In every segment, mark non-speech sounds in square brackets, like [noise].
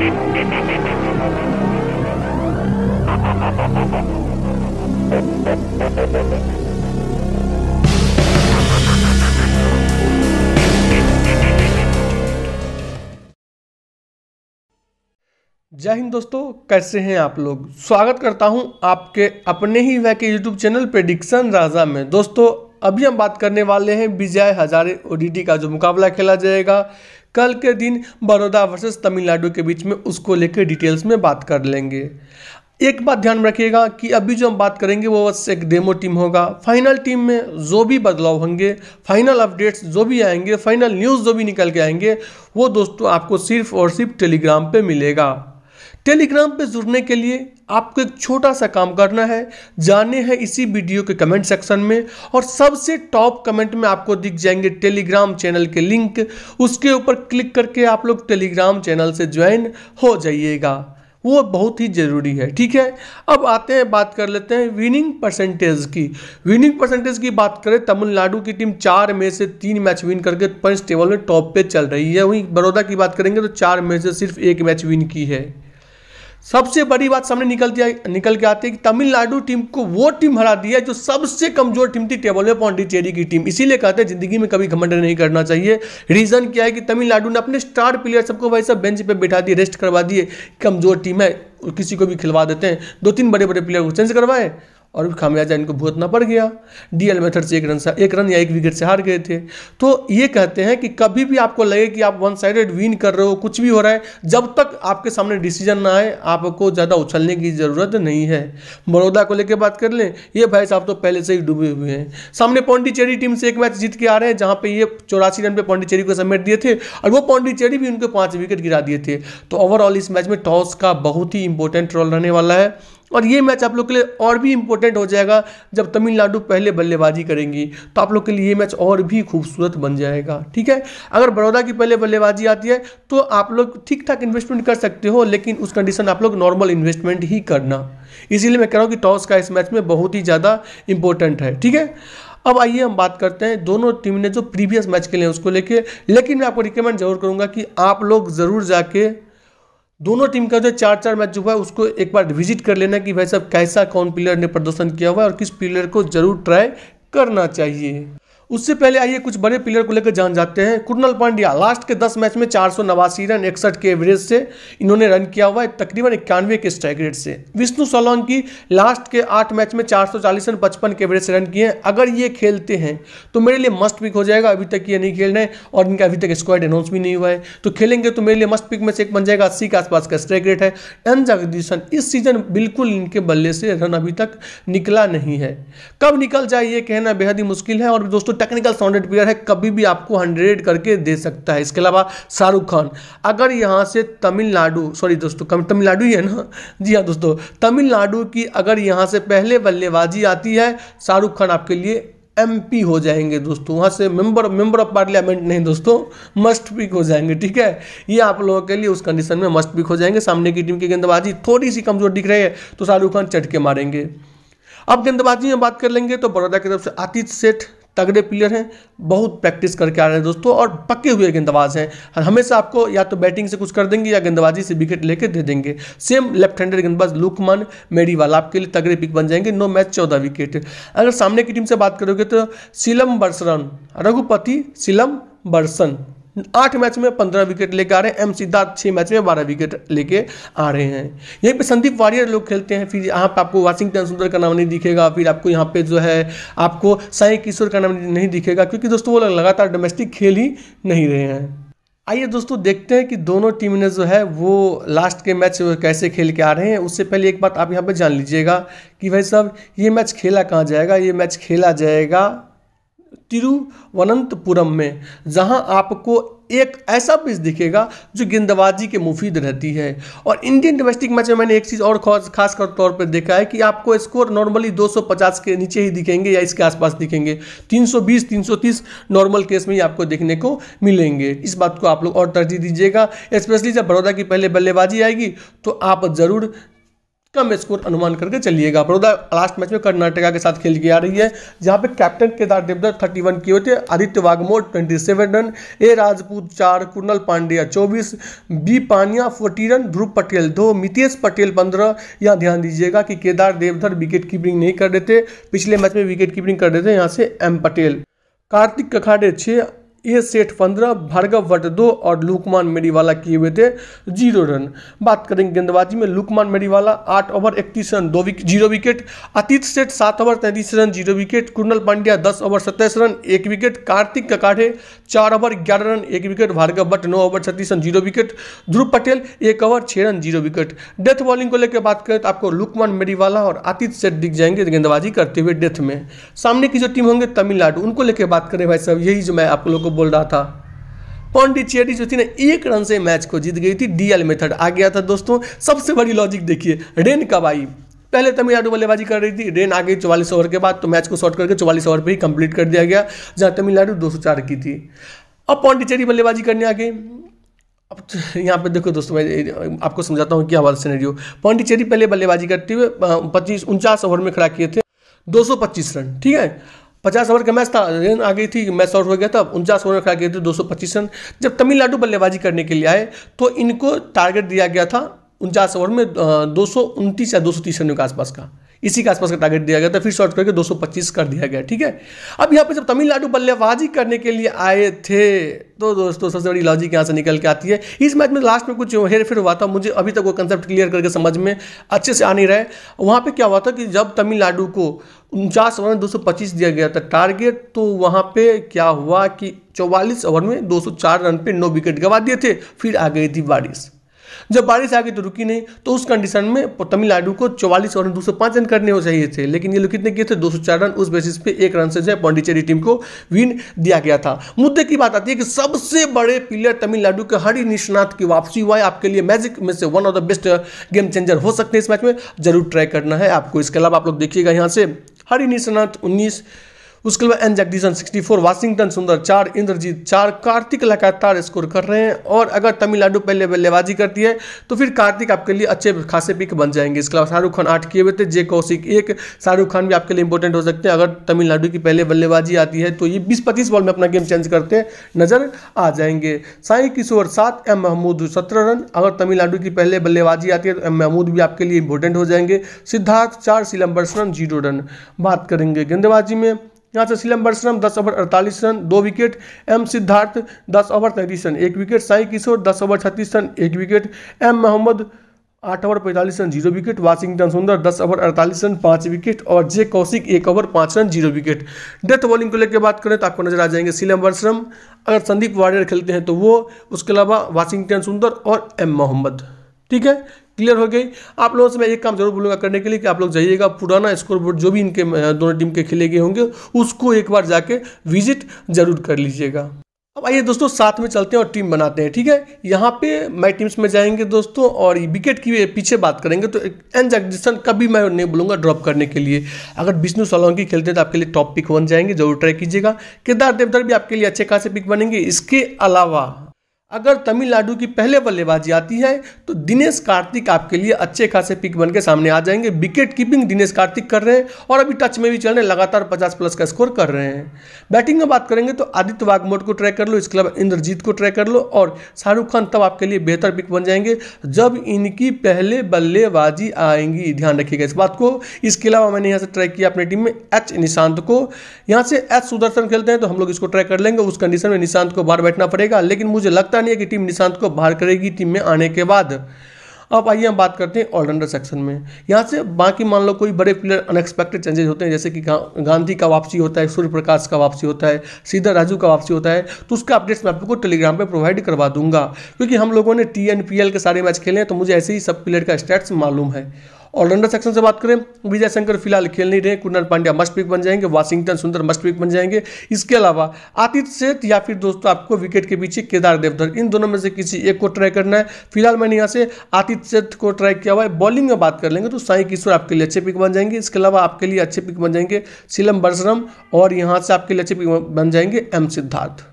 जय हिंद दोस्तों कैसे हैं आप लोग स्वागत करता हूं आपके अपने ही वह के यूट्यूब चैनल प्रेडिक्शन राजा में दोस्तों अभी हम बात करने वाले हैं विजय हजारे ओडीटी का जो मुकाबला खेला जाएगा कल के दिन बड़ौदा वर्सेस तमिलनाडु के बीच में उसको लेकर डिटेल्स में बात कर लेंगे एक बात ध्यान रखिएगा कि अभी जो हम बात करेंगे वो बस एक डेमो टीम होगा फाइनल टीम में जो भी बदलाव होंगे फाइनल अपडेट्स जो भी आएंगे फाइनल न्यूज़ जो भी निकल के आएंगे वो दोस्तों आपको सिर्फ और सिर्फ टेलीग्राम पे मिलेगा टेलीग्राम पे जुड़ने के लिए आपको एक छोटा सा काम करना है जाने हैं इसी वीडियो के कमेंट सेक्शन में और सबसे टॉप कमेंट में आपको दिख जाएंगे टेलीग्राम चैनल के लिंक उसके ऊपर क्लिक करके आप लोग टेलीग्राम चैनल से ज्वाइन हो जाइएगा वो बहुत ही ज़रूरी है ठीक है अब आते हैं बात कर लेते हैं विनिंग परसेंटेज की विनिंग परसेंटेज की बात करें तमिलनाडु की टीम चार में से तीन मैच विन करके पंच टेबल में टॉप पे चल रही है वहीं बड़ौदा की बात करेंगे तो चार में से सिर्फ एक मैच विन की है सबसे बड़ी बात सामने निकलती है निकल के आती है कि तमिलनाडु टीम को वो टीम हरा दिया है जो सबसे कमजोर टीम थी टेबल में पॉन्डिचेरी की टीम इसीलिए कहते हैं जिंदगी में कभी घमंड नहीं करना चाहिए रीजन क्या है कि तमिलनाडु ने अपने स्टार प्लेयर सबको वैसे बेंच पे बैठा दिए रेस्ट करवा दिए कमजोर टीम है किसी को भी खिलवा देते हैं दो तीन बड़े बड़े प्लेयर को चेंज करवाए और खामियाजा इनको भुगतना पड़ गया डीएल मेथड से एक रन से एक रन या एक विकेट से हार गए थे तो ये कहते हैं कि कभी भी आपको लगे कि आप वन साइडेड विन कर रहे हो कुछ भी हो रहा है जब तक आपके सामने डिसीजन ना आए आपको ज़्यादा उछलने की ज़रूरत नहीं है बड़ौदा को लेकर बात कर लें ये भाई साहब तो पहले से ही डूबे हुए हैं सामने पौंडीचेरी टीम से एक मैच जीत के आ रहे हैं जहाँ पर ये चौरासी रन पर पौंडीचेरी को समेट दिए थे और वो पौंडीचेरी भी उनके पाँच विकेट गिरा दिए थे तो ओवरऑल इस मैच में टॉस का बहुत ही इंपॉर्टेंट रोल रहने वाला है और ये मैच आप लोग के लिए और भी इम्पोर्टेंट हो जाएगा जब तमिलनाडु पहले बल्लेबाजी करेंगी तो आप लोग के लिए ये मैच और भी खूबसूरत बन जाएगा ठीक है अगर बड़ौदा की पहले बल्लेबाजी आती है तो आप लोग ठीक ठाक इन्वेस्टमेंट कर सकते हो लेकिन उस कंडीशन आप लोग नॉर्मल इन्वेस्टमेंट ही करना इसीलिए मैं कह रहा हूँ कि टॉस का इस मैच में बहुत ही ज़्यादा इंपॉर्टेंट है ठीक है अब आइए हम बात करते हैं दोनों टीम ने जो प्रीवियस मैच खेले हैं उसको लेके लेकिन मैं आपको रिकमेंड जरूर करूंगा कि आप लोग ज़रूर जाके दोनों टीम का जो चार चार मैच जो हुआ है उसको एक बार विजिट कर लेना कि भाई साहब कैसा कौन प्लेयर ने प्रदर्शन किया हुआ है और किस प्लेयर को जरूर ट्राई करना चाहिए उससे पहले आइए कुछ बड़े प्लेयर को लेकर जान जाते हैं कुरनल पांड्या लास्ट के दस मैच में चार सौ नवासी रन इकसठ के एवरेज से इन्होंने रन किया हुआ है तकरीबन इक्यानवे के स्ट्राइक रेट से विष्णु सोलंकी लास्ट के आठ मैच में चार सौ चालीस रन पचपन के एवरेज से रन किए हैं अगर ये खेलते हैं तो मेरे लिए मस्ट पिक हो जाएगा अभी तक ये नहीं खेल रहे और इनका अभी तक स्क्वाड अनाउंस भी नहीं हुआ है तो खेलेंगे तो मेरे लिए मस्ट पिक में से एक बन जाएगा अस्सी के आसपास का स्ट्राइक रेट है एन जगदीशन इस सीजन बिल्कुल इनके बल्ले से रन अभी तक निकला नहीं है कब निकल जाए ये कहना बेहद ही मुश्किल है और दोस्तों टेक्निकल साउंडेड प्लेयर है कभी भी आपको हंड्रेड करके दे सकता है इसके अलावा शाहरुख खान अगर यहाँ से तमिलनाडु सॉरी दोस्तों तमिलनाडु ही है ना [laughs] जी हाँ दोस्तों तमिलनाडु की अगर यहाँ से पहले बल्लेबाजी आती है शाहरुख खान आपके लिए एमपी हो जाएंगे दोस्तों वहाँ से मेंबर मेंबर ऑफ पार्लियामेंट नहीं दोस्तों मस्ट पिक हो जाएंगे ठीक है ये आप लोगों के लिए उस कंडीशन में मस्ट पिक हो जाएंगे सामने की टीम की गेंदबाजी थोड़ी सी कमजोर दिख रही है तो शाहरुख खान चटके मारेंगे अब गेंदबाजी में बात कर लेंगे तो बड़ौदा की तरफ से आतिथ सेठ तगड़े प्लेयर हैं बहुत प्रैक्टिस करके आ रहे हैं दोस्तों और पके हुए गेंदबाज हैं हमेशा आपको या तो बैटिंग से कुछ कर देंगे या गेंदबाजी से विकेट लेके दे देंगे सेम लेफ्ट हैंडेड गेंदबाज लुकमान मेरीवाल आपके लिए तगड़े पिक बन जाएंगे नौ मैच चौदह विकेट अगर सामने की टीम से बात करोगे तो सीलम बर्सरन रघुपति सीलम बर्सन आठ मैच में पंद्रह विकेट लेकर आ रहे हैं एम सिद्धार्थ छह मैच में बारह विकेट लेके आ रहे हैं यहीं पे संदीप वारियर लोग खेलते हैं फिर यहाँ पे आपको वाशिंगटन सुंदर का नाम नहीं दिखेगा फिर आपको यहाँ पे जो है आपको साई किशोर का नाम नहीं दिखेगा क्योंकि दोस्तों वो लगातार डोमेस्टिक खेल ही नहीं रहे हैं आइए दोस्तों देखते हैं कि दोनों टीम ने जो है वो लास्ट के मैच कैसे खेल के आ रहे हैं उससे पहले एक बात आप यहाँ पर जान लीजिएगा कि भाई साहब ये मैच खेला कहाँ जाएगा ये मैच खेला जाएगा तिरुवनंतपुरम में जहां आपको एक ऐसा पिच दिखेगा जो गेंदबाजी के मुफीद रहती है और इंडियन डोमेस्टिक मैच में मैंने एक चीज़ और खास कर तौर पर देखा है कि आपको स्कोर नॉर्मली 250 के नीचे ही दिखेंगे या इसके आसपास दिखेंगे 320 330 नॉर्मल केस में ही आपको देखने को मिलेंगे इस बात को आप लोग और तरजीह दीजिएगा स्पेशली जब बड़ौदा की पहले बल्लेबाजी आएगी तो आप ज़रूर कम स्कोर अनुमान करके चलिएगा बड़ौदा लास्ट मैच में कर्नाटका के साथ खेल के आ रही है जहाँ पे captain Kedar Devdutt thirty one किए थे आदित्य वाघमोर twenty seven run A Rajput चार कुर्नल पांड्या चौबीस बी पानिया फोर्टी रन ध्रुव पटेल दो मितेश पटेल पंद्रह यहाँ ध्यान दीजिएगा कि केदार देवधर विकेट कीपिंग नहीं कर रहे थे पिछले मैच में विकेट कीपिंग कर रहे थे यहाँ से एम पटेल कार्तिक कखाड़े छः ए सेठ पंद्रह भार्गव भट्ट दो और लुकमान मेरीवाला किए हुए थे जीरो रन बात करेंगे गेंदबाजी में लुकमान मेरीवाला आठ ओवर इकतीस रन दो विक, जीरो विकेट अतीत सेठ सात ओवर तैंतीस run zero wicket Krunal Pandya दस ओवर सत्ताईस रन एक विकेट कार्तिक ककाठे चार ओवर ग्यारह रन एक विकेट भार्गव भट्ट नौ ओवर छत्तीस run zero wicket Dhruv Patel एक ओवर छः run zero wicket death bowling को लेकर बात करें तो आपको लुकमान मेरीवाला और अतीत सेठ दिख जाएंगे गेंदबाजी करते हुए डेथ में सामने की जो टीम होंगे तमिलनाडु उनको लेकर बात करें भाई साहब यही जो मैं आप लोग को को बोल रहा था पॉन्डिचेरी जो थी ना एक रन से मैच को जीत गई थी डीएल मेथड आ गया था दोस्तों सबसे बड़ी लॉजिक देखिए रेन कब आई पहले तमिलनाडु बल्लेबाजी कर रही थी रेन आ गई चौवालीस ओवर के बाद तो मैच को शॉर्ट करके चौवालीस ओवर पर ही कंप्लीट कर दिया गया जहाँ तमिलनाडु दो की थी अब पॉन्डिचेरी बल्लेबाजी करने आ गई अब तो यहाँ पे देखो दोस्तों मैं आपको समझाता हूँ क्या हमारा सीनरियो पॉन्डिचेरी पहले बल्लेबाजी करते हुए पच्चीस उनचास ओवर में खड़ा किए थे 225 रन ठीक है पचास ओवर का मैच था रन आ गई थी मैच आउट हो गया था उनचास ओवर में आ गए थे दो रन जब तमिलनाडु बल्लेबाजी करने के लिए आए तो इनको टारगेट दिया गया था उनचास ओवर में दो या दो रन के आसपास का इसी के आसपास का टारगेट दिया गया था फिर शॉर्ट करके 225 कर दिया गया ठीक है अब यहाँ पर जब तमिलनाडु बल्लेबाजी करने के लिए आए थे तो दोस्तों सबसे बड़ी लॉजिक यहाँ से निकल के आती है इस मैच में लास्ट में कुछ हेर फिर हुआ था मुझे अभी तक वो कंसेप्ट क्लियर करके समझ में अच्छे से आ नहीं रहा है वहाँ पर क्या हुआ था कि जब तमिलनाडु को उनचास ओवर में दो दिया गया था टारगेट तो वहाँ पे क्या हुआ कि 44 ओवर में 204 रन पे नौ विकेट गवा दिए थे फिर आ गई थी बारिश जब बारिश आ गई तो रुकी नहीं तो उस कंडीशन में तमिलनाडु को चौवालीस ओवर में दो रन करने हो चाहिए थे लेकिन ये लोग कितने किए थे दो रन उस बेसिस पे एक रन से जो है पांडिचेरी टीम को विन दिया गया था मुद्दे की बात आती है कि सबसे बड़े प्लेयर तमिलनाडु के हरि निष्णात की वापसी हुआ है आपके लिए मैजिक में से one of the best game changer हो सकते हैं इस मैच में जरूर ट्राई करना है आपको इसके अलावा आप लोग देखिएगा यहाँ से हरि निष्णात उन्नीस उसके अलावा एन जगदीशन 64 वाशिंगटन सुंदर चार इंद्रजीत चार कार्तिक लगातार स्कोर कर रहे हैं और अगर तमिलनाडु पहले बल्लेबाजी करती है तो फिर कार्तिक आपके लिए अच्छे खासे पिक बन जाएंगे इसके अलावा शाहरुख खान आठ किए हुए थे जे कौशिक एक शाहरुख खान भी आपके लिए इंपॉर्टेंट हो सकते हैं अगर तमिलनाडु की पहले बल्लेबाजी आती है तो ये बीस पच्चीस बॉल में अपना गेम चेंज करते नजर आ जाएंगे साई किशोर सात एम महमूद सत्रह रन अगर तमिलनाडु की पहले बल्लेबाजी आती है तो एम महमूद भी आपके लिए इंपॉर्टेंट हो जाएंगे सिद्धार्थ चार रन जीरो रन बात करेंगे गेंदबाजी में यहाँ से सीलम बरसरम दस ओवर अड़तालीस रन दो विकेट एम सिद्धार्थ दस ओवर तैंतीस रन एक विकेट साई किशोर दस ओवर छत्तीस रन एक विकेट एम मोहम्मद आठ ओवर पैंतालीस रन जीरो विकेट वाशिंगटन सुंदर दस ओवर अड़तालीस रन पाँच विकेट और जे कौशिक एक ओवर पाँच run zero wicket death bowling को लेकर बात करें तो आपको नजर आ जाएंगे सीलम बरसरम अगर संदीप वारियर खेलते हैं तो वो उसके अलावा वाशिंगटन सुंदर और एम मोहम्मद ठीक है क्लियर हो गई आप लोगों से मैं एक काम जरूर बोलूँगा करने के लिए कि आप लोग जाइएगा पुराना स्कोर बोर्ड जो भी इनके दोनों टीम के खेले गए होंगे उसको एक बार जाके विजिट जरूर कर लीजिएगा अब आइए दोस्तों साथ में चलते हैं और टीम बनाते हैं ठीक है यहाँ पे मैं टीम्स में जाएंगे दोस्तों और विकेट की पीछे बात करेंगे तो एन जगदीशन कभी मैं नहीं बोलूँगा ड्रॉप करने के लिए अगर विष्णु सोलंकी खेलते हैं तो आपके लिए टॉप पिक बन जाएंगे जरूर ट्राई कीजिएगा केदार देवधर भी आपके लिए अच्छे खासे पिक बनेंगे इसके अलावा अगर तमिलनाडु की पहले बल्लेबाजी आती है तो दिनेश कार्तिक आपके लिए अच्छे खासे पिक बन के सामने आ जाएंगे विकेट कीपिंग दिनेश कार्तिक कर रहे हैं और अभी टच में भी चल रहे हैं लगातार 50 प्लस का स्कोर कर रहे हैं बैटिंग में बात करेंगे तो आदित्य वाघमोट को ट्राई कर लो इसके अलावा इंद्रजीत को ट्राई कर लो और शाहरुख खान तब आपके लिए बेहतर पिक बन जाएंगे जब इनकी पहले बल्लेबाजी आएंगी ध्यान रखिएगा इस बात को इसके अलावा मैंने यहाँ से ट्राई किया अपनी टीम में एच निशांत को यहाँ से एच सुदर्शन खेलते हैं तो हम लोग इसको ट्राई कर लेंगे उस कंडीशन में निशांत को बाहर बैठना पड़ेगा लेकिन मुझे लगता नहीं है कि टीम निशांत को बाहर करेगी टीम में आने के बाद अब आइए हम बात करते हैं ऑलराउंडर सेक्शन में यहाँ से बाकी मान लो कोई बड़े प्लेयर अनएक्सपेक्टेड चेंजेस होते हैं जैसे कि गा, गांधी का वापसी होता है सूर्य प्रकाश का वापसी होता है सीधा राजू का वापसी होता है तो उसका अपडेट्स मैं आपको टेलीग्राम पर प्रोवाइड करवा दूंगा क्योंकि हम लोगों ने टी के सारे मैच खेले हैं तो मुझे ऐसे ही सब प्लेयर का स्टेट्स मालूम है ऑलराउंडर सेक्शन से बात करें विजय शंकर फिलहाल खेल नहीं रहे कुंडल पांड्या मस्ट पिक बन जाएंगे वाशिंगटन सुंदर मस्ट पिक बन जाएंगे इसके अलावा आतिथ्य सेठ या फिर दोस्तों आपको विकेट के पीछे केदार देवधर इन दोनों में से किसी एक को ट्राई करना है फिलहाल मैंने यहाँ से आतिथ्य सेठ को ट्राई किया हुआ है बॉलिंग में बात कर लेंगे तो साई किशोर आपके लिए अच्छे पिक बन जाएंगे इसके अलावा आपके लिए अच्छे पिक बन जाएंगे सीलम बरसरम और यहाँ से आपके लिए अच्छे पिक बन जाएंगे एम सिद्धार्थ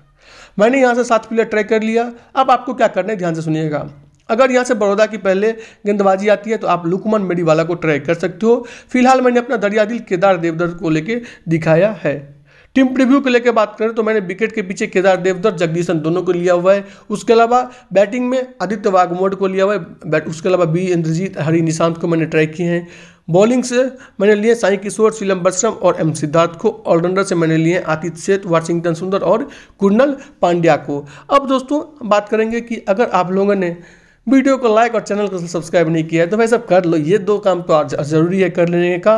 मैंने यहाँ से सात प्लेयर ट्राई कर लिया अब आपको क्या करना है ध्यान से सुनिएगा अगर यहाँ से बड़ौदा की पहले गेंदबाजी आती है तो आप लुकमन मेडीवाला को ट्राई कर सकते हो फिलहाल मैंने अपना दरियादिल केदार देवदर को लेकर दिखाया है टीम प्रीव्यू को लेकर बात करें तो मैंने विकेट के पीछे केदार देवदर जगदीशन दोनों को लिया हुआ है उसके अलावा बैटिंग में आदित्य वाघमोड को लिया हुआ है उसके अलावा बी इंद्रजीत हरी निशांत को मैंने ट्राई किए हैं बॉलिंग से मैंने लिए साई किशोर सीलम बश्रम और एम सिद्धार्थ को ऑलराउंडर से मैंने लिए आतिथ सेठ वाशिंगटन सुंदर और कुर्नल पांड्या को अब दोस्तों बात करेंगे कि अगर आप लोगों ने वीडियो को लाइक और चैनल को सब्सक्राइब नहीं किया है तो भाई सब कर लो ये दो काम तो आज ज़रूरी है कर लेने का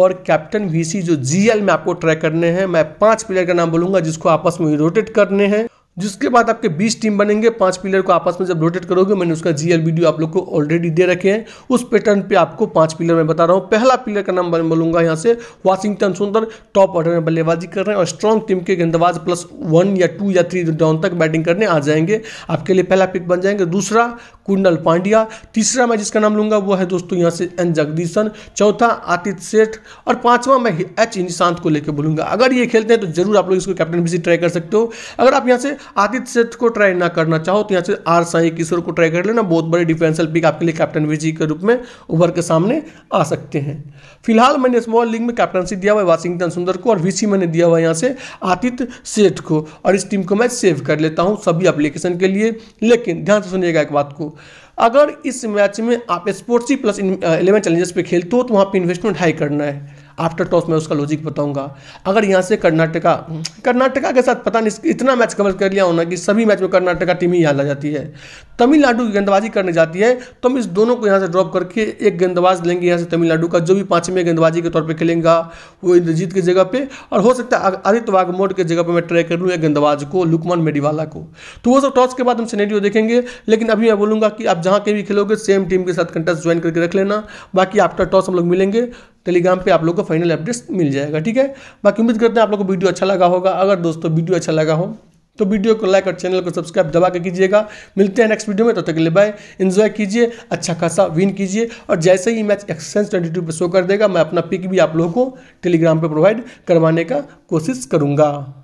और कैप्टन वीसी जो जीएल में आपको ट्राई करने हैं मैं पांच प्लेयर का नाम बोलूंगा जिसको आपस में रोटेट करने हैं जिसके बाद आपके 20 टीम बनेंगे पांच प्लेयर को आपस में जब रोटेट करोगे मैंने उसका जीएल वीडियो आप लोग को ऑलरेडी दे रखे हैं उस पैटर्न पे आपको पांच प्लेयर में बता रहा हूँ पहला प्लेयर का नाम बोलूंगा यहाँ से वाशिंगटन सुंदर टॉप ऑर्डर में बल्लेबाजी कर रहे हैं और स्ट्रॉन्ग टीम के गेंदबाज प्लस वन या टू या थ्री डाउन तक बैटिंग करने आ जाएंगे आपके लिए पहला पिक बन जाएंगे दूसरा कुंडल पांड्या तीसरा मैं जिसका नाम लूंगा वो है दोस्तों यहाँ से एन जगदीशन चौथा आतिथ्य सेठ और पांचवा मैं एच निशांत को लेकर बोलूंगा अगर ये खेलते हैं तो जरूर आप लोग इसको कैप्टन भी ट्राई कर सकते हो अगर आप यहाँ से आदित्य सेठ को ट्राई ना करना चाहो तो यहाँ से आर साई किशोर को ट्राई कर लेना बहुत बड़े डिफेंसल पिक आपके लिए कैप्टन विजी के रूप में उभर के सामने आ सकते हैं फिलहाल मैंने स्मॉल लीग में कैप्टनशिप दिया हुआ है वाशिंगटन सुंदर को और वीसी मैंने दिया हुआ है यहाँ से आतिथ्य सेठ को और इस टीम को मैं सेव कर लेता हूँ सभी एप्लीकेशन के लिए लेकिन ध्यान से सुनिएगा एक बात को अगर इस मैच में आप स्पोर्ट्स प्लस इलेवन चैलेंजेस पे खेलते हो तो वहाँ पे इन्वेस्टमेंट हाई करना है आफ्टर टॉस में उसका लॉजिक बताऊंगा अगर यहाँ से कर्नाटका कर्नाटका के साथ पता नहीं इतना मैच कवर कर लिया होना कि सभी मैच में कर्नाटका टीम ही यहाँ ला जाती है तमिलनाडु की गेंदबाजी करने जाती है तो हम इस दोनों को यहाँ से ड्रॉप करके एक गेंदबाज लेंगे यहाँ से तमिलनाडु का जो भी पाँचवें गेंदबाजी के तौर पर खेलेंगे वो इंद्रजीत की जगह पर और हो सकता है आदित्य वागमोड के जगह पर मैं ट्राई कर लूँ एक गेंदबाज को लुकमान मेडिवाला को तो वो सब टॉस के बाद हम सीनेडियो देखेंगे लेकिन अभी मैं बोलूँगा कि आप जहाँ कहीं भी खेलोगे सेम टीम के साथ कंटेस्ट ज्वाइन करके रख लेना बाकी आफ्टर टॉस हम लोग मिलेंगे टेलीग्राम पे आप लोग को फाइनल अपडेट्स मिल जाएगा ठीक है बाकी उम्मीद करते हैं आप लोग को वीडियो अच्छा लगा होगा अगर दोस्तों वीडियो अच्छा लगा हो तो वीडियो को लाइक और चैनल को सब्सक्राइब दबा के कीजिएगा मिलते हैं नेक्स्ट वीडियो में तब तो तक के लिए बाय एंजॉय कीजिए अच्छा खासा विन कीजिए और जैसे ही मैच एक्सेंस ट्वेंटी टू पर शो कर देगा मैं अपना पिक भी आप लोगों को टेलीग्राम पर प्रोवाइड करवाने का कोशिश करूँगा